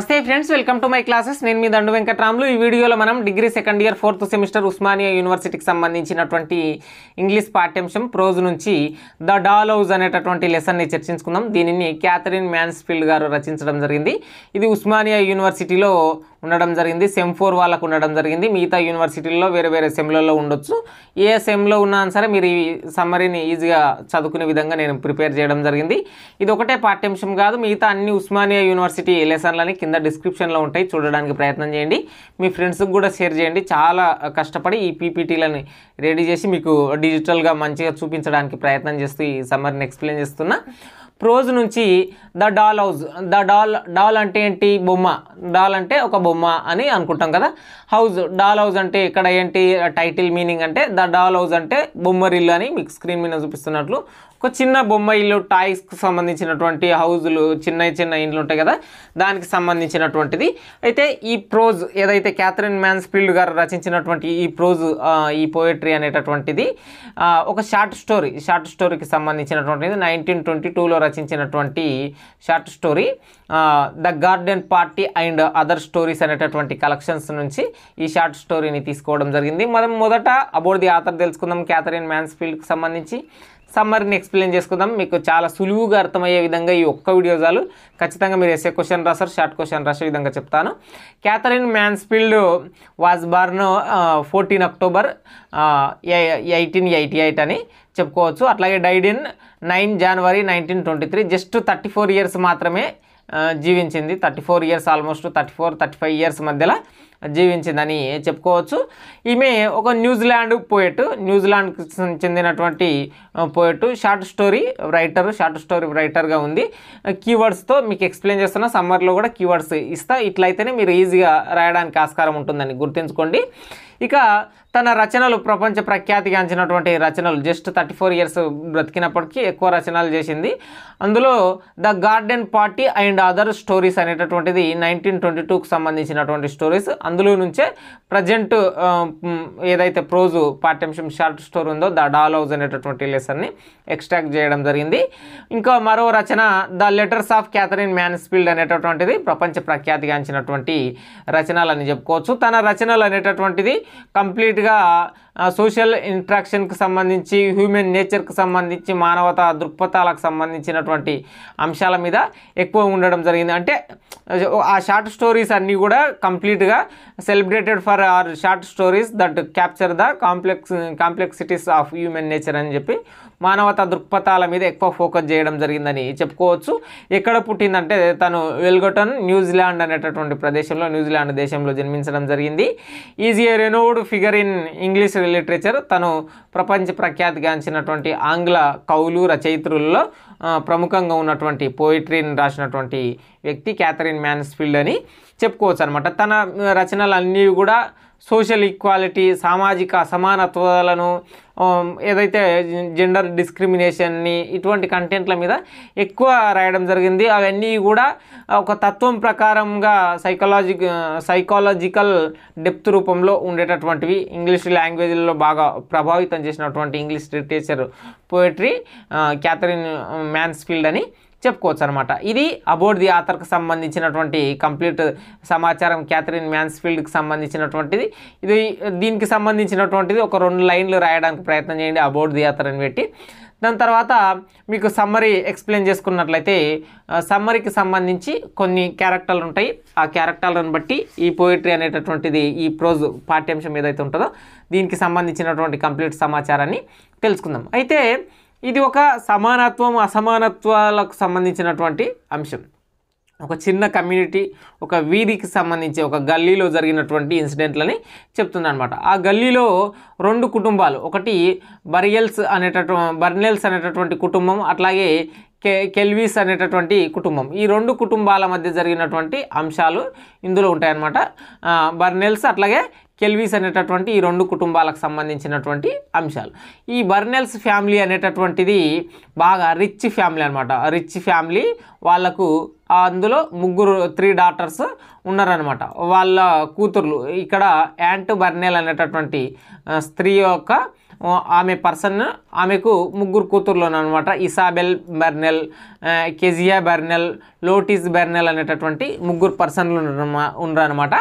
నమస్తే friends welcome to my classes నేను మీ దండు వెంకట్రాములు ఈ వీడియోలో మనం degree second year fourth semester Osmania యూనివర్సిటీకి సంబంధించినటువంటి ఇంగ్లీష్ పాఠ్యాంశం ప్రోజ్ నుంచి ద డాల్ హౌజ్ అనేటటువంటి లెసన్ని చర్చించుకుందాం దీనిని క్యాథరిన్ మ్యాన్స్ఫీల్డ్ గారు రచించడం జరిగింది ఇది ఉస్మానియా యూనివర్సిటీలో ఉండడం జరిగింది సెమ్ ఫోర్ వాళ్ళకు ఉండడం జరిగింది మిగతా యూనివర్సిటీల్లో వేరే వేరే సెమ్లలో ఉండొచ్చు ఏ సెమ్లో ఉన్నా సరే మీరు ఈ సమ్మరీని ఈజీగా చదువుకునే విధంగా నేను ప్రిపేర్ చేయడం జరిగింది ఇది ఒకటే పాఠ్యాంశం కాదు మిగతా అన్ని ఉస్మానియా యూనివర్సిటీ లెసన్లని కింద డిస్క్రిప్షన్లో ఉంటాయి చూడడానికి ప్రయత్నం చేయండి మీ ఫ్రెండ్స్కి కూడా షేర్ చేయండి చాలా కష్టపడి ఈ పీపీటీలని రెడీ చేసి మీకు డిజిటల్గా మంచిగా చూపించడానికి ప్రయత్నం చేస్తూ ఈ సమ్మర్ని ఎక్స్ప్లెయిన్ చేస్తున్నా ప్రోజ్ నుంచి the doll house the doll doll అంటే ఏంటి బొమ్మ డాల్ అంటే ఒక బొమ్మ అని అనుకుంటాం కదా హౌజ్ డాల్ హౌస్ అంటే ఇక్కడ ఏంటి టైటిల్ మీనింగ్ అంటే ద డాల్ హౌస్ అంటే బొమ్మరిల్లు అని మీకు స్క్రీన్ మీద చూపిస్తున్నట్లు ఒక చిన్న బొమ్మ ఇల్లు టాయ్స్కి సంబంధించినటువంటి హౌజులు చిన్న చిన్న ఇండ్లు ఉంటాయి కదా దానికి సంబంధించినటువంటిది అయితే ఈ ప్రోజ్ ఏదైతే క్యాథరిన్ మ్యాన్స్ఫీల్డ్ గారు రచించినటువంటి ఈ ప్రోజ్ ఈ పోయిట్రీ అనేటటువంటిది ఒక షార్ట్ స్టోరీ షార్ట్ స్టోరీకి సంబంధించినటువంటిది నైన్టీన్ ట్వంటీ టూలో రచించినటువంటి short story the garden party and other stories అనేటటువంటి కలెక్షన్స్ నుంచి ఈ షార్ట్ స్టోరీని తీసుకోవడం జరిగింది మనం మొదట అబౌట్ ది ఆథర్ తెలుసుకుందాం క్యాథరిన్ మ్యాన్స్ఫీల్డ్కి సంబంధించి సమ్మర్ని ఎక్స్ప్లెయిన్ చేసుకుందాం మీకు చాలా సులువుగా అర్థమయ్యే విధంగా ఈ ఒక్క వీడియో చాలు ఖచ్చితంగా మీరు ఎస్ఏ క్వశ్చన్ రాస్తారు షార్ట్ క్వశ్చన్ రాసే విధంగా చెప్తాను Catherine Mansfield was born fourteen October eighteen eighty eight అని చెప్పుకోవచ్చు అట్లాగే died in nine January nineteen twenty three just thirty four years మాత్రమే జీవించింది thirty four years almost thirty four thirty five years మధ్యలో జీవించిందని చెప్పుకోవచ్చు ఈమె ఒక న్యూజిలాండ్ పోయేట్ న్యూజిలాండ్కి చెందినటువంటి poet short story writer short story రైటర్గా ఉంది కీవర్డ్స్తో మీకు ఎక్స్ప్లెయిన్ చేస్తున్న సమ్మర్లో కూడా కీవర్డ్స్ ఇస్తా ఇట్లయితేనే మీరు ఈజీగా రాయడానికి ఆస్కారం ఉంటుందని గుర్తుంచుకోండి ఇక తన రచనలు ప్రపంచ అంచినటువంటి రచనలు జస్ట్ థర్టీ ఫోర్ ఇయర్స్ బ్రతికినప్పటికీ ఎక్కువ రచనలు చేసింది అందులో the garden party and other stories అనేటటువంటిది నైన్టీన్ ట్వంటీ టూకి సంబంధించినటువంటి స్టోరీస్ అందులో నుంచే ప్రజెంట్ ఏదైతే ప్రోజు పాఠ్యాంశం షార్ట్ స్టోర్ ఉందో ద డాల్ హౌస్ అనేటటువంటి లెసన్ని ఎక్స్ట్రాక్ట్ చేయడం జరిగింది ఇంకా మరో రచన the letters of Katherine Mansfield అనేటటువంటిది ప్రపంచ అంచినటువంటి రచనలు అని చెప్పుకోవచ్చు తన రచనలు అనేటటువంటిది కంప్లీట్ డైరెక్ట్గా సోషల్ ఇంట్రాక్షన్కి సంబంధించి హ్యూమన్ నేచర్కి సంబంధించి మానవత దృక్పథాలకు సంబంధించినటువంటి అంశాల మీద ఎక్కువ ఉండడం జరిగింది అంటే ఆ షార్ట్ స్టోరీస్ అన్నీ కూడా కంప్లీట్గా celebrated for her short stories that capture the complex complexities of human nature అని చెప్పి మానవత దృక్పథాల మీద ఎక్కువ ఫోకస్ చేయడం జరిగిందని చెప్పుకోవచ్చు ఎక్కడ పుట్టిందంటే తను వెల్గొటన్ న్యూజిలాండ్ అనేటటువంటి ప్రదేశంలో న్యూజిలాండ్ దేశంలో జన్మించడం జరిగింది easy రెనోడ్ figure in English Indian literature తను ప్రపంచ ప్రఖ్యాతిగాంచినటువంటి ఆంగ్ల కౌలు రచయిత్రుల్లో ప్రముఖంగా ఉన్నటువంటి పోయిట్రీని రాసినటువంటి వ్యక్తి క్యాథరిన్ మ్యాన్స్ఫీల్డ్ అని చెప్పుకోవచ్చు అనమాట తన రచనలు అన్నీ కూడా సోషల్ ఈక్వాలిటీ సామాజిక అసమానత్వాలను Um, ఏదైతే జెండర్ డిస్క్రిమినేషన్ని ఇటువంటి కంటెంట్ల మీద ఎక్కువ రాయడం జరిగింది అవన్నీ కూడా ఒక తత్వం ప్రకారంగా సైకలాజి సైకాలజికల్ డెప్త్ రూపంలో ఉండేటటువంటివి ఇంగ్లీష్ లాంగ్వేజ్లో బాగా ప్రభావితం చేసినటువంటి English literature poetry Katherine Mansfield అని చెప్పుకోవచ్చు అనమాట ఇది అబౌట్ ది ఆథర్కి సంబంధించినటువంటి కంప్లీట్ సమాచారం క్యాథరిన్ మ్యాన్స్ఫీల్డ్కి సంబంధించినటువంటిది ఇది దీనికి సంబంధించినటువంటిది ఒక రెండు లైన్లు రాయడానికి ప్రయత్నం చేయండి అబౌట్ ది ఆథర్ అని పెట్టి దాని తర్వాత మీకు సమ్మరీ ఎక్స్ప్లెయిన్ చేసుకున్నట్లయితే సమ్మరీకి సంబంధించి కొన్ని క్యారెక్టర్లు ఉంటాయి ఆ క్యారెక్టర్లను బట్టి ఈ పోయిటరీ అనేటటువంటిది ఈ ప్రోజ్ పాఠ్యాంశం ఏదైతే ఉంటుందో దీనికి సంబంధించినటువంటి కంప్లీట్ సమాచారాన్ని తెలుసుకుందాం అయితే ఇది ఒక సమానత్వం అసమానత్వాలకు సంబంధించినటువంటి అంశం ఒక చిన్న కమ్యూనిటీ ఒక వీధికి సంబంధించి ఒక గల్లీలో జరిగినటువంటి ఇన్సిడెంట్లని చెప్తుందనమాట ఆ గల్లీలో రెండు కుటుంబాలు ఒకటి బరియల్స్ అనేటటువంటి బర్నెల్స్ అనేటటువంటి కుటుంబం అట్లాగే కె కెల్వీస్ అనేటటువంటి కుటుంబం ఈ రెండు కుటుంబాల మధ్య జరిగినటువంటి అంశాలు ఇందులో ఉంటాయన్నమాట బర్నెల్స్ అట్లాగే కెల్వీస్ అనేటటువంటి ఈ రెండు కుటుంబాలకు సంబంధించినటువంటి అంశాలు ఈ బర్నెల్స్ ఫ్యామిలీ అనేటటువంటిది బాగా రిచ్ ఫ్యామిలీ అనమాట రిచ్ ఫ్యామిలీ వాళ్ళకు అందులో ముగ్గురు త్రీ డాటర్స్ ఉన్నారనమాట వాళ్ళ కూతుర్లు ఇక్కడ యాంట్ బర్నెల్ అనేటటువంటి స్త్రీ యొక్క ఆమె పర్సన్ ఆమెకు ముగ్గురు అనమాట ఇసాబెల్ బెర్నెల్ కెజియా బెర్నెల్ లోటిస్ బెర్నెల్ అనేటటువంటి ముగ్గురు పర్సన్లు అనమాట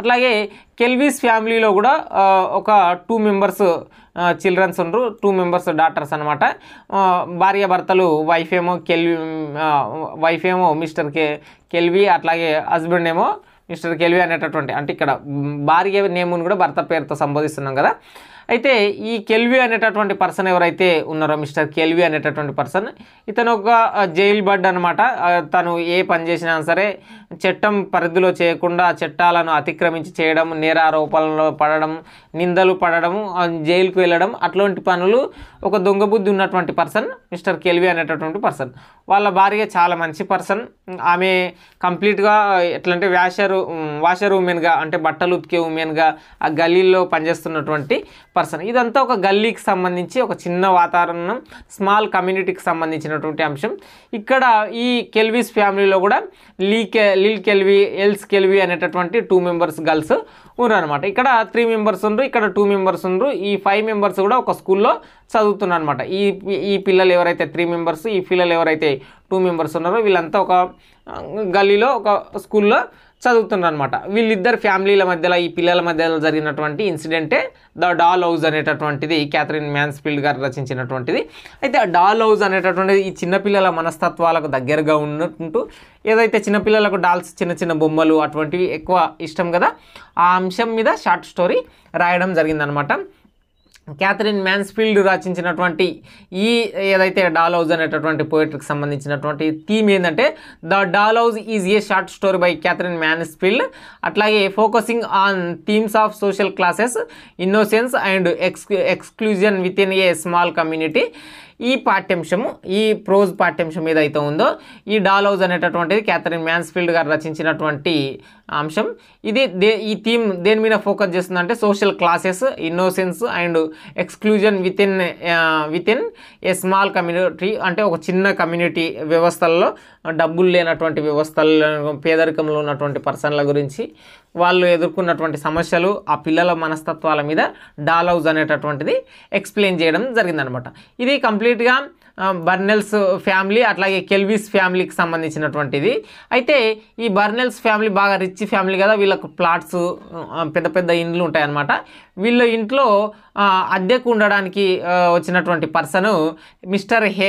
అట్లాగే కెల్విస్ ఫ్యామిలీలో కూడా ఒక టూ మెంబర్స్ చిల్డ్రన్స్ ఉండరు టూ మెంబర్స్ డాటర్స్ అనమాట భార్య భర్తలు వైఫ్ ఏమో కెల్వి వైఫ్ ఏమో మిస్టర్ కె కెల్వి అట్లాగే హస్బెండ్ ఏమో మిస్టర్ కెల్వి అనేటటువంటి అంటే ఇక్కడ భార్య నేమును కూడా భర్త పేరుతో సంబోధిస్తున్నాం కదా అయితే ఈ కెల్వి అనేటటువంటి పర్సన్ ఎవరైతే ఉన్నారో మిస్టర్ కెల్వి అనేటటువంటి పర్సన్ ఇతను ఒక జైల్ బర్డ్ అనమాట తను ఏ పని చేసినా సరే చట్టం పరిధిలో చేయకుండా చట్టాలను అతిక్రమించి చేయడం నేర ఆరోపణలో పడడం నిందలు పడడము జైలుకు వెళ్ళడం అట్లాంటి పనులు ఒక దొంగ బుద్ధి ఉన్నటువంటి పర్సన్ మిస్టర్ కెల్వి అనేటటువంటి పర్సన్ వాళ్ళ భార్య చాలా మంచి పర్సన్ ఆమె కంప్లీట్గా ఎట్లంటే వ్యాషర్ వాషర్ ఉమెన్గా అంటే బట్టలు ఉతికే ఉమెన్గా ఆ గలీల్లో పనిచేస్తున్నటువంటి పర్సన్ ఇదంతా ఒక గల్లీకి సంబంధించి ఒక చిన్న వాతావరణం స్మాల్ కమ్యూనిటీకి సంబంధించినటువంటి అంశం ఇక్కడ ఈ కెల్వీస్ ఫ్యామిలీలో కూడా లీ కే లీల్ కెల్వి ఎల్స్ కెల్వి అనేటటువంటి టూ మెంబర్స్ గర్ల్స్ ఉన్నారనమాట ఇక్కడ త్రీ మెంబర్స్ ఉండరు ఇక్కడ టూ మెంబర్స్ ఉండరు ఈ ఫైవ్ మెంబర్స్ కూడా ఒక స్కూల్లో చదువుతున్నారు అనమాట ఈ ఈ పిల్లలు ఎవరైతే త్రీ మెంబర్స్ ఈ పిల్లలు ఎవరైతే టూ మెంబర్స్ ఉన్నారో వీళ్ళంతా ఒక గల్లీలో ఒక స్కూల్లో చదువుతున్నారు అనమాట వీళ్ళిద్దరు ఫ్యామిలీల మధ్యలో ఈ పిల్లల మధ్యలో జరిగినటువంటి ఇన్సిడెంటే ద డాల్ హౌస్ అనేటటువంటిది క్యాథరిన్ మ్యాన్స్ఫీల్డ్ గారు రచించినటువంటిది అయితే ఆ డాల్ హౌస్ అనేటటువంటిది ఈ చిన్నపిల్లల మనస్తత్వాలకు దగ్గరగా ఉన్నట్టు ఏదైతే చిన్నపిల్లలకు డాల్స్ చిన్న చిన్న బొమ్మలు అటువంటివి ఎక్కువ ఇష్టం కదా ఆ అంశం మీద షార్ట్ స్టోరీ రాయడం జరిగిందనమాట క్యాథరిన్ మ్యాన్స్ఫీల్డ్ రచించినటువంటి ఈ ఏదైతే డాల్ హౌజ్ అనేటటువంటి పోయిట్రీకి సంబంధించినటువంటి థీమ్ ఏంటంటే the doll house is a short story by Katherine Mansfield అట్లాగే focusing on themes of social classes innocence and ex exclusion with in a small community ఈ పాఠ్యాంశము ఈ ప్రోజ్ పాఠ్యాంశం ఏదైతే ఉందో ఈ డాల్ హౌజ్ అనేటటువంటిది క్యాథరిన్ మ్యాన్స్ఫీల్డ్ గారు రచించినటువంటి అంశం ఇది దే ఈ థీమ్ దేని మీద ఫోకస్ చేస్తుందంటే social classes innocence and exclusion with in with in a small community అంటే ఒక చిన్న కమ్యూనిటీ వ్యవస్థల్లో డబ్బులు లేనటువంటి వ్యవస్థల్లో పేదరికంలో ఉన్నటువంటి పర్సన్ల గురించి వాళ్ళు ఎదుర్కొన్నటువంటి సమస్యలు ఆ పిల్లల మనస్తత్వాల మీద డాలౌజ్ అనేటటువంటిది ఎక్స్ప్లెయిన్ చేయడం జరిగిందనమాట ఇది కంప్లీట్గా బర్నెల్స్ ఫ్యామిలీ అట్లాగే కెల్విస్ ఫ్యామిలీకి సంబంధించినటువంటిది అయితే ఈ బర్నెల్స్ ఫ్యామిలీ బాగా రిచ్ ఫ్యామిలీ కదా వీళ్ళకు ప్లాట్స్ పెద్ద పెద్ద ఇండ్లు ఉంటాయన్నమాట వీళ్ళ ఇంట్లో అద్దెకు ఉండడానికి వచ్చినటువంటి పర్సను మిస్టర్ హే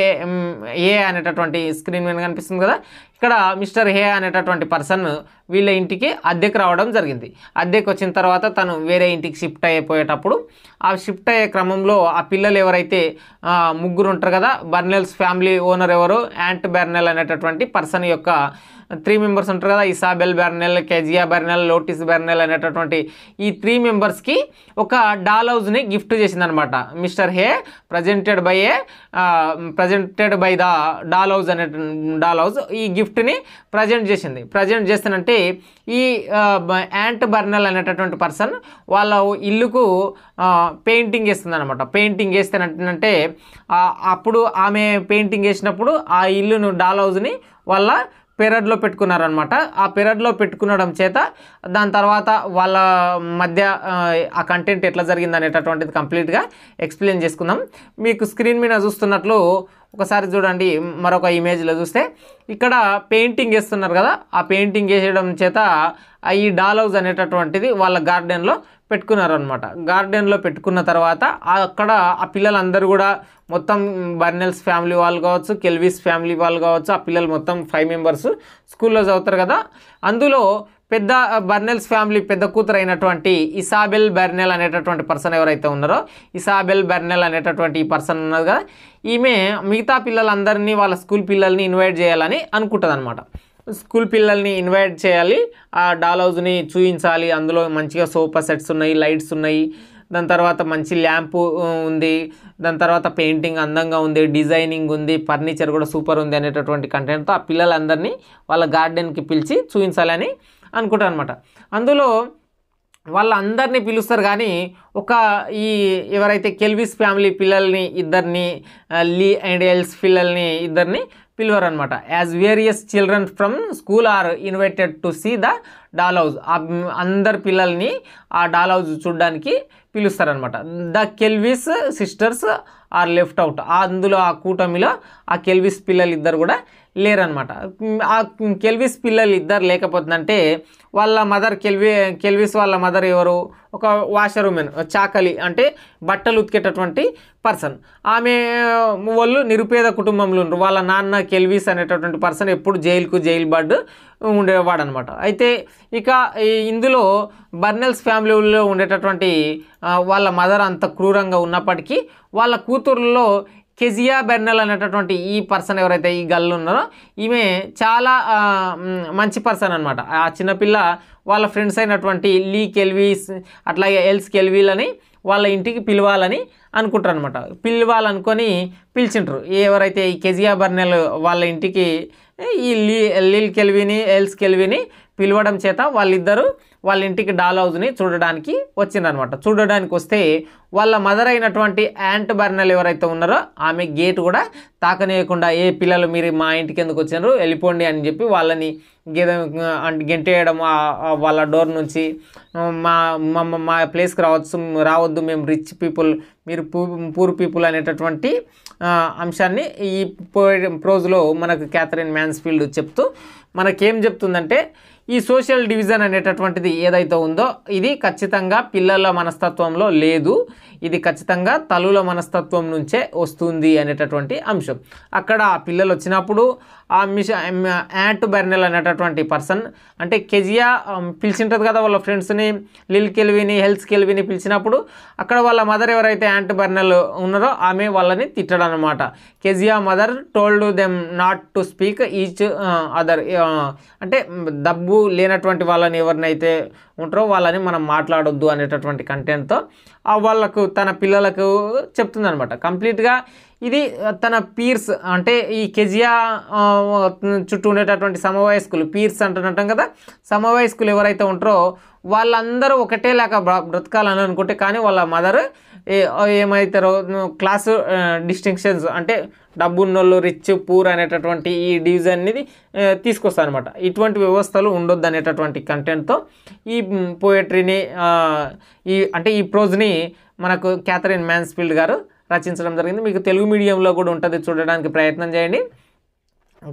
ఏ అనేటటువంటి స్క్రీన్ మీద కనిపిస్తుంది కదా ఇక్కడ మిస్టర్ హే అనేటటువంటి పర్సన్ వీళ్ళ ఇంటికి అద్దెకు రావడం జరిగింది అద్దెకు వచ్చిన తర్వాత తను వేరే ఇంటికి షిఫ్ట్ అయిపోయేటప్పుడు ఆ షిఫ్ట్ అయ్యే క్రమంలో ఆ పిల్లలు ఎవరైతే ముగ్గురు ఉంటారు కదా బర్నెల్స్ ఫ్యామిలీ ఓనర్ ఎవరు యాంట్ బెర్నెల్ అనేటటువంటి పర్సన్ యొక్క త్రీ మెంబర్స్ ఉంటారు కదా ఇసాబెల్ బెర్నెల్ కెజియా బెర్నెల్ లోటిస్ బెర్నెల్ అనేటటువంటి ఈ త్రీ మెంబర్స్కి ఒక డాల్ హౌస్ని గిఫ్ట్ చేసిందనమాట mister Hay presented by a presented by the doll house అనే డాల్ హౌస్ ఈ గిఫ్ట్ని ప్రజెంట్ చేసింది ప్రజెంట్ చేస్తానంటే ఈ యాంట్ బర్నల్ అనేటటువంటి పర్సన్ వాళ్ళ ఇల్లుకు పెయింటింగ్ వేస్తుందనమాట పెయింటింగ్ వేస్తానంటే అప్పుడు ఆమె పెయింటింగ్ వేసినప్పుడు ఆ ఇల్లును డాల్ హౌస్ని వాళ్ళ పెరడ్లో పెట్టుకున్నారనమాట ఆ పెరడ్లో పెట్టుకునడం చేత దాని తర్వాత వాళ్ళ మధ్య ఆ కంటెంట్ ఎట్లా జరిగింది అనేటటువంటిది కంప్లీట్గా ఎక్స్ప్లెయిన్ చేసుకుందాం మీకు స్క్రీన్ మీద చూస్తున్నట్లు ఒకసారి చూడండి మరొక ఇమేజ్లో చూస్తే ఇక్కడ పెయింటింగ్ వేస్తున్నారు కదా ఆ పెయింటింగ్ వేసేయడం చేత ఈ డాల్ హౌస్ అనేటటువంటిది వాళ్ళ గార్డెన్లో పెట్టుకున్నారనమాట గార్డెన్లో పెట్టుకున్న తర్వాత అక్కడ ఆ పిల్లలందరూ కూడా మొత్తం బర్నెల్స్ ఫ్యామిలీ వాళ్ళు కావచ్చు కెల్విస్ ఫ్యామిలీ వాళ్ళు కావచ్చు ఆ పిల్లలు మొత్తం ఫైవ్ మెంబర్స్ స్కూల్లో చదువుతారు కదా అందులో పెద్ద బర్నెల్స్ ఫ్యామిలీ పెద్ద కూతురు అయినటువంటి ఇసాబెల్ బర్నెల్ అనేటటువంటి పర్సన్ ఎవరైతే ఉన్నారో ఇసాబెల్ బర్నెల్ అనేటటువంటి ఈ పర్సన్ ఉన్నది కదా ఈమె మిగతా పిల్లలందరినీ వాళ్ళ స్కూల్ పిల్లల్ని ఇన్వైట్ చేయాలని అనుకుంటుంది స్కూల్ పిల్లల్ని ఇన్వైట్ చేయాలి ఆ డాల్ హౌస్ని చూపించాలి అందులో మంచిగా సోఫా సెట్స్ ఉన్నాయి లైట్స్ ఉన్నాయి దాని తర్వాత మంచి ల్యాంప్ ఉంది దాని తర్వాత పెయింటింగ్ అందంగా ఉంది డిజైనింగ్ ఉంది ఫర్నిచర్ కూడా సూపర్ ఉంది అనేటటువంటి కంటెంట్తో ఆ పిల్లలందరినీ వాళ్ళ గార్డెన్కి పిలిచి చూపించాలని అనుకుంటారు అనమాట అందులో వాళ్ళందరినీ పిలుస్తారు కానీ ఒక ఈ ఎవరైతే కెల్విస్ ఫ్యామిలీ పిల్లల్ని ఇద్దరిని లీ అండ్ ఎల్స్ పిల్లల్ని ఇద్దరిని అనమాట as various children from school are invited to see the doll ఆ అందరి పిల్లల్ని ఆ డాల్ హౌజ్ చూడడానికి పిలుస్తారనమాట the Kelveys sisters are left out అందులో ఆ కూటమిలో ఆ కెల్విస్ పిల్లలు ఇద్దరు కూడా లేరనమాట ఆ కెల్విస్ పిల్లలు ఇద్దరు లేకపోతుందంటే వాళ్ళ మదర్ కెల్వి కెల్విస్ వాళ్ళ మదర్ ఎవరు ఒక వాషర్ ఉమెన్ చాకలి అంటే బట్టలు ఉతికేటటువంటి పర్సన్ ఆమె వాళ్ళు నిరుపేద కుటుంబంలో ఉండరు వాళ్ళ నాన్న కెల్విస్ అనేటటువంటి పర్సన్ ఎప్పుడు జైలుకు జైలు బర్డ్ ఉండేవాడు అనమాట అయితే ఇక ఇందులో బర్నెల్స్ ఫ్యామిలీలో ఉండేటటువంటి వాళ్ళ మదర్ అంత క్రూరంగా ఉన్నప్పటికీ వాళ్ళ కూతురులో కెజియా బెర్నల్ అనేటటువంటి ఈ పర్సన్ ఎవరైతే ఈ గల్లు ఉన్నారో ఈమె చాలా మంచి పర్సన్ అనమాట ఆ చిన్నపిల్ల వాళ్ళ ఫ్రెండ్స్ అయినటువంటి లీ కెల్వీస్ అట్లాగే ఎల్స్ కెల్వీలని వాళ్ళ ఇంటికి పిలవాలని అనుకుంటారు అనమాట పిలవాలనుకొని పిలిచింటారు ఎవరైతే ఈ కెజియా బర్నెల్ వాళ్ళ ఇంటికి ఈ లీ లీల్ కెల్విని ఎల్స్ కెల్విని పిలవడం చేత వాళ్ళిద్దరూ వాళ్ళ ఇంటికి డాల్ హౌజ్ని చూడడానికి వచ్చిందనమాట చూడడానికి వస్తే వాళ్ళ మదర్ అయినటువంటి యాంట్ బర్నల్ ఎవరైతే ఉన్నారో ఆమె గేట్ కూడా తాకనేయకుండా ఏ పిల్లలు మీరు మా ఇంటికి ఎందుకు వచ్చినారు వెళ్ళిపోండి అని చెప్పి వాళ్ళని గేద గెంటేయడం వాళ్ళ డోర్ నుంచి మా మమ్మ మా ప్లేస్కి రావచ్చు రావద్దు మేము రిచ్ పీపుల్ మీరు పూర్ పీపుల్ అనేటటువంటి అంశాన్ని ఈ రోజులో మనకు క్యాథరిన్ మ్యాన్స్ఫీల్డ్ చెప్తూ మనకేం చెప్తుందంటే ఈ సోషల్ డివిజన్ అనేటటువంటిది ఏదైతే ఉందో ఇది ఖచ్చితంగా పిల్లల మనస్తత్వంలో లేదు ఇది ఖచ్చితంగా తల్లుల మనస్తత్వం నుంచే వస్తుంది అనేటటువంటి అంశం అక్కడ పిల్లలు వచ్చినప్పుడు ఆ మిష యాంట్ బెర్నెల్ అనేటటువంటి పర్సన్ అంటే కెజియా పిలిచింటుంది కదా వాళ్ళ ఫ్రెండ్స్ని లిల్ కెల్విని హెల్త్ కెల్విని పిలిచినప్పుడు అక్కడ వాళ్ళ మదర్ ఎవరైతే యాంట్ బెర్నెల్ ఉన్నారో ఆమె వాళ్ళని తిట్టడనమాట Kezia mother told them not to speak each other అంటే డబ్బు లేనటువంటి వాళ్ళని ఎవరినైతే ఉంటారో వాళ్ళని మనం మాట్లాడొద్దు అనేటటువంటి కంటెంట్తో వాళ్ళకు తన పిల్లలకు చెప్తుందనమాట కంప్లీట్గా ఇది తన పీర్స్ అంటే ఈ కెజియా చుట్టూ ఉండేటటువంటి సమవయస్కులు పీర్స్ అంటున్నట్టు కదా సమవయస్కులు ఎవరైతే ఉంటారో వాళ్ళందరూ ఒకటేలాగా బ్రతకాలని అనుకుంటే కానీ వాళ్ళ మదర్ ఏమవుతారో క్లాసు డిస్టింక్షన్స్ అంటే డబ్బున్నోళ్ళు రిచ్ పూర్ అనేటటువంటి ఈ డివిజన్ అనేది తీసుకొస్తారనమాట ఇటువంటి వ్యవస్థలు ఉండొద్దు అనేటటువంటి కంటెంట్తో ఈ పోయట్రీని ఈ అంటే ఈ ప్రోజ్ని మనకు క్యాథరిన్ మ్యాన్స్ఫీల్డ్ గారు రచించడం జరిగింది మీకు తెలుగు మీడియంలో కూడా ఉంటుంది చూడడానికి ప్రయత్నం చేయండి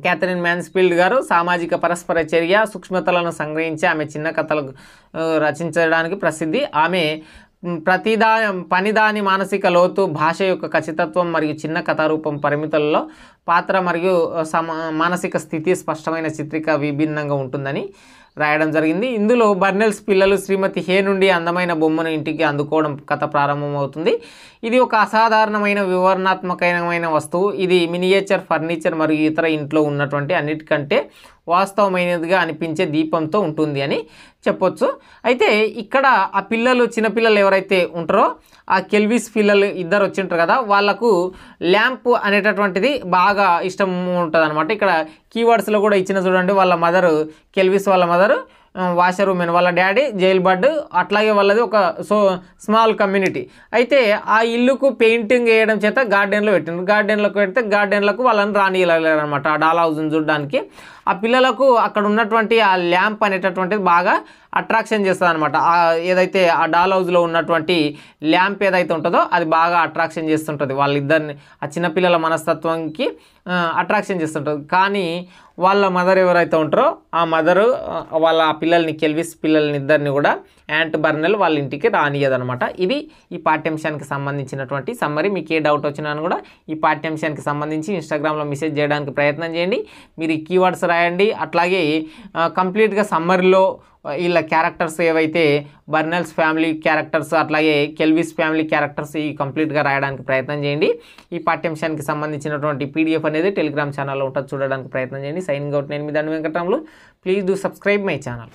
క్యాథరిన్ మ్యాన్స్ఫీల్డ్ గారు సామాజిక పరస్పర చర్య సూక్ష్మతలను సంగ్రహించి ఆమె చిన్న కథలు రచించడానికి ప్రసిద్ధి ఆమె ప్రతిదా పనిదాని మానసిక లోతు భాష యొక్క ఖచ్చితత్వం మరియు చిన్న కథారూపం పరిమితుల్లో పాత్ర మరియు సమా మానసిక స్థితి స్పష్టమైన చిత్రిక విభిన్నంగా ఉంటుందని రాయడం జరిగింది ఇందులో బర్నెల్స్ పిల్లలు శ్రీమతి హే నుండి అందమైన బొమ్మను ఇంటికి అందుకోవడం కథ ప్రారంభమవుతుంది ఇది ఒక అసాధారణమైన వివరణాత్మకమైన వస్తువు ఇది మినియేచర్ ఫర్నిచర్ మరియు ఇతర ఇంట్లో ఉన్నటువంటి అన్నిటికంటే వాస్తవమైనదిగా అనిపించే దీపంతో ఉంటుంది అని చెప్పొచ్చు అయితే ఇక్కడ ఆ పిల్లలు చిన్నపిల్లలు ఎవరైతే ఉంటారో ఆ కెల్విస్ పిల్లలు ఇద్దరు వచ్చింటారు కదా వాళ్ళకు ల్యాంప్ అనేటటువంటిది బాగా ఇష్టం ఉంటుంది అనమాట ఇక్కడ కీవర్డ్స్లో కూడా ఇచ్చిన చూడండి వాళ్ళ మదరు కెల్విస్ వాళ్ళ మదరు వాషర్ ఉమెన్ వాళ్ళ డాడీ జైల్ బర్డ్ అట్లాగే వాళ్ళది ఒక సో స్మాల్ కమ్యూనిటీ అయితే ఆ ఇల్లుకు పెయింటింగ్ వేయడం చేత గార్డెన్లో పెట్టినారు గార్డెన్లోకి పెడితే గార్డెన్లకు వాళ్ళని రానియలేరనమాట ఆ డాల్ హౌస్ని చూడడానికి ఆ పిల్లలకు అక్కడ ఉన్నటువంటి ఆ ల్యాంప్ అనేటటువంటిది బాగా అట్రాక్షన్ చేస్తుంది అనమాట ఏదైతే ఆ డాల్ హౌస్లో ఉన్నటువంటి ల్యాంప్ ఏదైతే ఉంటుందో అది బాగా అట్రాక్షన్ చేస్తుంటుంది వాళ్ళిద్దరిని ఆ చిన్నపిల్లల మనస్తత్వంకి అట్రాక్షన్ చేస్తుంటుంది కానీ వాళ్ళ మదర్ ఎవరైతే ఉంటారో ఆ మదరు వాళ్ళ పిల్లల్ని కెల్విస్ పిల్లల్ని ఇద్దరిని కూడా యాంట్ బర్నల్ వాళ్ళ ఇంటికి రానియదనమాట ఇది ఈ పాఠ్యాంశానికి సంబంధించినటువంటి సమ్మరీ మీకు ఏ డౌట్ వచ్చినా కూడా ఈ పాఠ్యాంశానికి సంబంధించి ఇన్స్టాగ్రామ్లో మెసేజ్ చేయడానికి ప్రయత్నం చేయండి మీరు ఈ కీవర్డ్స్ రాయండి అట్లాగే కంప్లీట్గా సమ్మర్లో వీళ్ళ క్యారెక్టర్స్ ఏవైతే బర్నల్స్ ఫ్యామిలీ క్యారెక్టర్స్ అట్లాగే కెల్విస్ ఫ్యామిలీ క్యారెక్టర్స్ ఈ కంప్లీట్గా రాయడానికి ప్రయత్నం చేయండి ఈ పాఠ్యాంశానికి సంబంధించినటువంటి పీడిఎఫ్ అనేది టెలిగ్రామ్ ఛానల్లో ఉంటుంది చూడడానికి ప్రయత్నం చేయండి సైన్ అవుట్ నేను మీ దాని Venkataramulu please do subscribe my channel